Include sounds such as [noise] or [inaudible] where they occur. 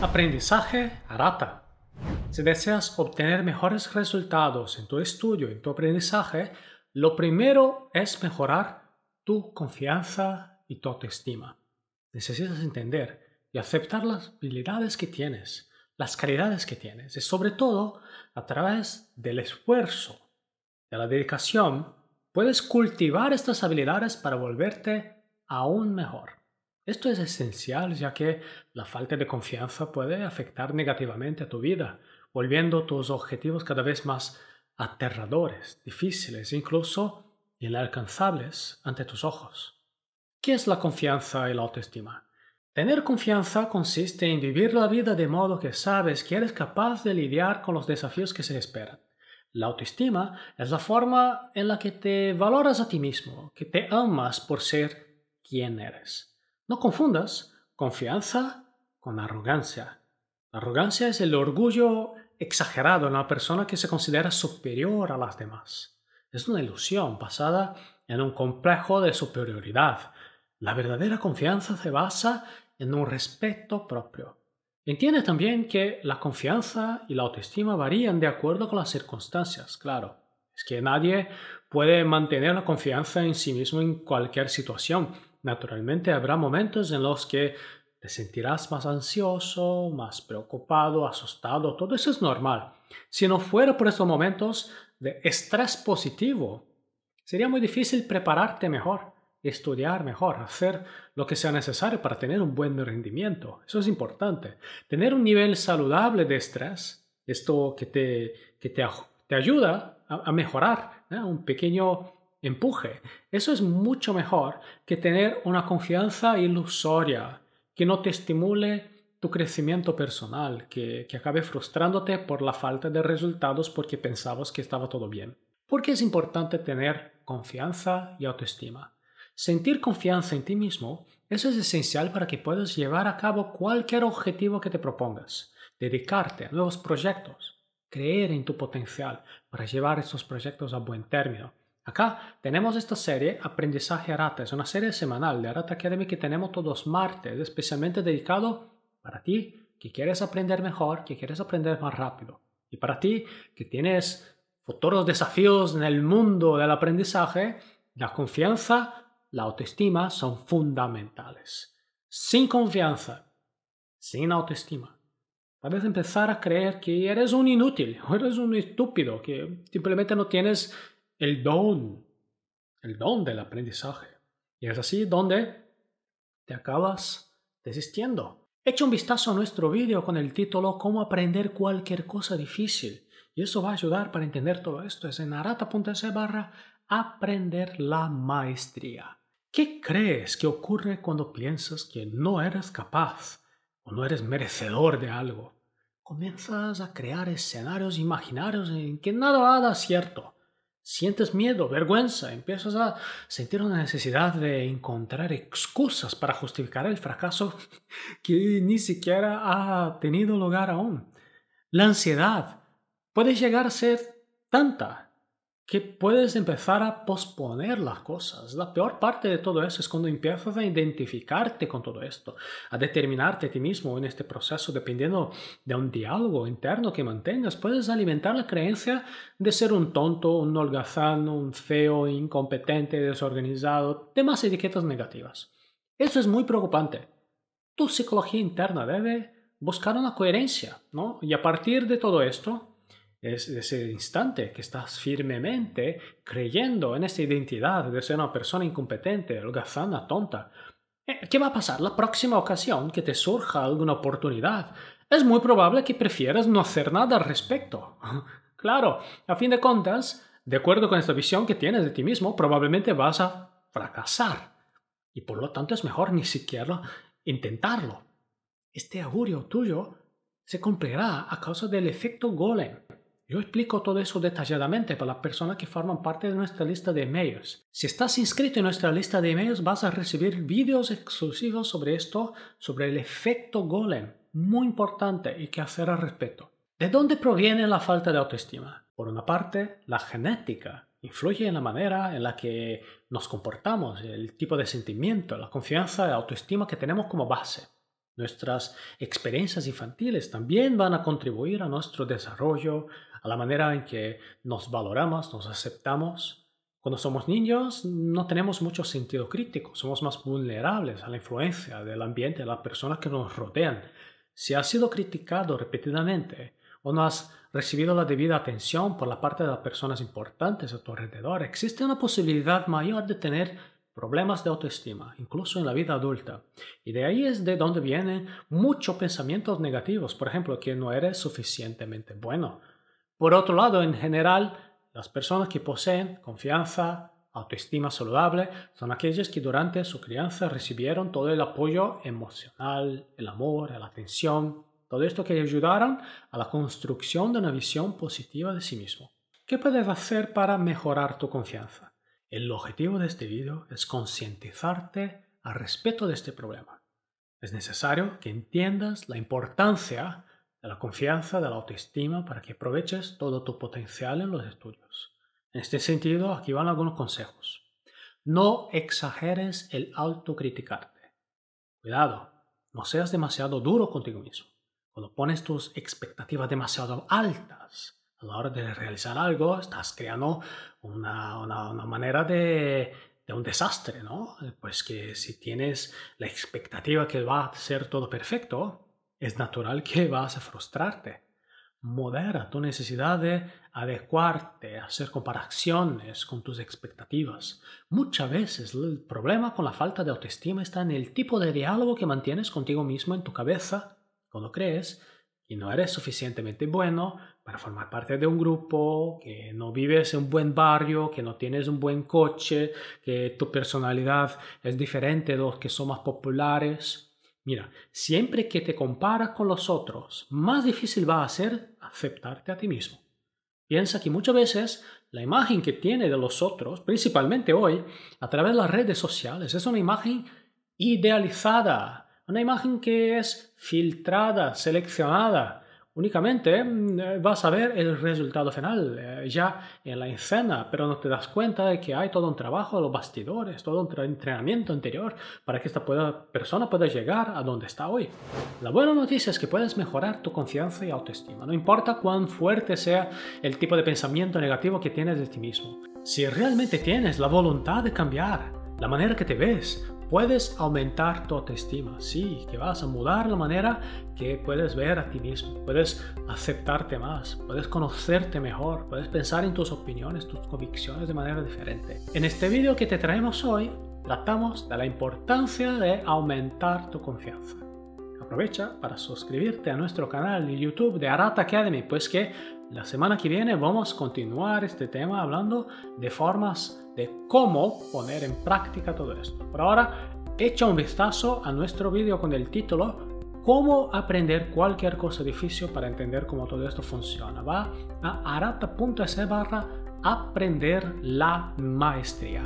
Aprendizaje Arata. Si deseas obtener mejores resultados en tu estudio, en tu aprendizaje, lo primero es mejorar tu confianza y tu autoestima. Necesitas entender y aceptar las habilidades que tienes, las calidades que tienes y sobre todo a través del esfuerzo, de la dedicación, puedes cultivar estas habilidades para volverte aún mejor. Esto es esencial ya que la falta de confianza puede afectar negativamente a tu vida, volviendo tus objetivos cada vez más aterradores, difíciles, incluso inalcanzables ante tus ojos. ¿Qué es la confianza y la autoestima? Tener confianza consiste en vivir la vida de modo que sabes que eres capaz de lidiar con los desafíos que se esperan. La autoestima es la forma en la que te valoras a ti mismo, que te amas por ser quien eres. No confundas confianza con arrogancia. La arrogancia es el orgullo exagerado en la persona que se considera superior a las demás. Es una ilusión basada en un complejo de superioridad. La verdadera confianza se basa en un respeto propio. Entiende también que la confianza y la autoestima varían de acuerdo con las circunstancias, claro. Es que nadie puede mantener la confianza en sí mismo en cualquier situación. Naturalmente habrá momentos en los que te sentirás más ansioso, más preocupado, asustado, todo eso es normal. Si no fuera por esos momentos de estrés positivo, sería muy difícil prepararte mejor, estudiar mejor, hacer lo que sea necesario para tener un buen rendimiento. Eso es importante. Tener un nivel saludable de estrés, esto que te, que te, te ayuda a, mejorar, un pequeño empuje. Eso es mucho mejor que tener una confianza ilusoria, que no te estimule tu crecimiento personal, que, que acabe frustrándote por la falta de resultados porque pensabas que estaba todo bien. ¿Por qué es importante tener confianza y autoestima? Sentir confianza en ti mismo, eso es esencial para que puedas llevar a cabo cualquier objetivo que te propongas, dedicarte a nuevos proyectos, creer en tu potencial para llevar estos proyectos a buen término. Acá tenemos esta serie Aprendizaje Arata, es una serie semanal de Arata Academy que tenemos todos martes, especialmente dedicado para ti que quieres aprender mejor, que quieres aprender más rápido. Y para ti que tienes futuros desafíos en el mundo del aprendizaje, la confianza, la autoestima son fundamentales. Sin confianza, sin autoestima, Puedes empezar a creer que eres un inútil o [laughs] eres un estúpido, que simplemente no tienes el don, el don del aprendizaje. Y es así donde te acabas desistiendo. Echa un vistazo a nuestro vídeo con el título Cómo aprender cualquier cosa difícil. Y eso va a ayudar para entender todo esto. Es en arata.se barra aprender la maestría. ¿Qué crees que ocurre cuando piensas que no eres capaz? no eres merecedor de algo, comienzas a crear escenarios imaginarios en que nada ha a cierto. Sientes miedo, vergüenza, empiezas a sentir una necesidad de encontrar excusas para justificar el fracaso [laughs] que ni siquiera ha tenido lugar aún. La ansiedad puede llegar a ser tanta que puedes empezar a posponer las cosas. La peor parte de todo eso es cuando empiezas a identificarte con todo esto, a determinarte a ti mismo en este proceso, dependiendo de un diálogo interno que mantengas, puedes alimentar la creencia de ser un tonto, un holgazán, un feo, incompetente, desorganizado, demás etiquetas negativas. Eso es muy preocupante. Tu psicología interna debe buscar una coherencia, ¿no? Y a partir de todo esto, es ese instante que estás firmemente creyendo en esa identidad de ser una persona incompetente, holgazana, tonta. Eh, ¿Qué va a pasar la próxima ocasión que te surja alguna oportunidad? Es muy probable que prefieras no hacer nada al respecto. [laughs] claro, a fin de cuentas, de acuerdo con esta visión que tienes de ti mismo, probablemente vas a fracasar. Y por lo tanto es mejor ni siquiera intentarlo. Este augurio tuyo se cumplirá a causa del efecto golem. Yo explico todo eso detalladamente para las personas que forman parte de nuestra lista de emails. Si estás inscrito en nuestra lista de emails vas a recibir vídeos exclusivos sobre esto, sobre el efecto golem, muy importante y qué hacer al respecto. ¿De dónde proviene la falta de autoestima? Por una parte, la genética influye en la manera en la que nos comportamos, el tipo de sentimiento, la confianza y la autoestima que tenemos como base. Nuestras experiencias infantiles también van a contribuir a nuestro desarrollo a la manera en que nos valoramos, nos aceptamos. Cuando somos niños no tenemos mucho sentido crítico, somos más vulnerables a la influencia del ambiente, de las personas que nos rodean. Si has sido criticado repetidamente o no has recibido la debida atención por la parte de las personas importantes a tu alrededor, existe una posibilidad mayor de tener problemas de autoestima, incluso en la vida adulta. Y de ahí es de donde vienen muchos pensamientos negativos, por ejemplo, que no eres suficientemente bueno, por otro lado, en general, las personas que poseen confianza, autoestima saludable, son aquellas que durante su crianza recibieron todo el apoyo emocional, el amor, la atención, todo esto que ayudaron a la construcción de una visión positiva de sí mismo. ¿Qué puedes hacer para mejorar tu confianza? El objetivo de este video es concientizarte al respecto de este problema. Es necesario que entiendas la importancia de la confianza, de la autoestima, para que aproveches todo tu potencial en los estudios. En este sentido, aquí van algunos consejos. No exageres el autocriticarte. Cuidado, no seas demasiado duro contigo mismo. Cuando pones tus expectativas demasiado altas a la hora de realizar algo, estás creando una, una, manera de, de un desastre, ¿no? Pues que si tienes la expectativa que va a ser todo perfecto, es natural que vas a frustrarte. Modera tu necesidad de adecuarte, hacer comparaciones con tus expectativas. Muchas veces el problema con la falta de autoestima está en el tipo de diálogo que mantienes contigo mismo en tu cabeza cuando crees que no eres suficientemente bueno para formar parte de un grupo, que no vives en un buen barrio, que no tienes un buen coche, que tu personalidad es diferente de los que son más populares. Mira, siempre que te comparas con los otros, más difícil va a ser aceptarte a ti mismo. Piensa que muchas veces la imagen que tiene de los otros, principalmente hoy, a través de las redes sociales, es una imagen idealizada, una imagen que es filtrada, seleccionada, únicamente eh, vas a ver el resultado final eh, ya en la escena, pero no te das cuenta de que hay todo un trabajo, los bastidores, todo un entrenamiento anterior para que esta persona pueda llegar a donde está hoy. La buena noticia es que puedes mejorar tu confianza y autoestima, no importa cuán fuerte sea el tipo de pensamiento negativo que tienes de ti mismo. Si realmente tienes la voluntad de cambiar, la manera que te ves, Puedes aumentar tu autoestima, sí, que vas a mudar la manera que puedes ver a ti mismo, puedes aceptarte más, puedes conocerte mejor, puedes pensar en tus opiniones, tus convicciones de manera diferente. En este vídeo que te traemos hoy, tratamos de la importancia de aumentar tu confianza. Aprovecha para suscribirte a nuestro canal de YouTube de Arata Academy, pues que la semana que viene vamos a continuar este tema hablando de formas de cómo poner en práctica todo esto. Por ahora, echa un vistazo a nuestro vídeo con el título Cómo aprender cualquier cosa difícil para entender cómo todo esto funciona. Va a arata.se barra aprender la maestría.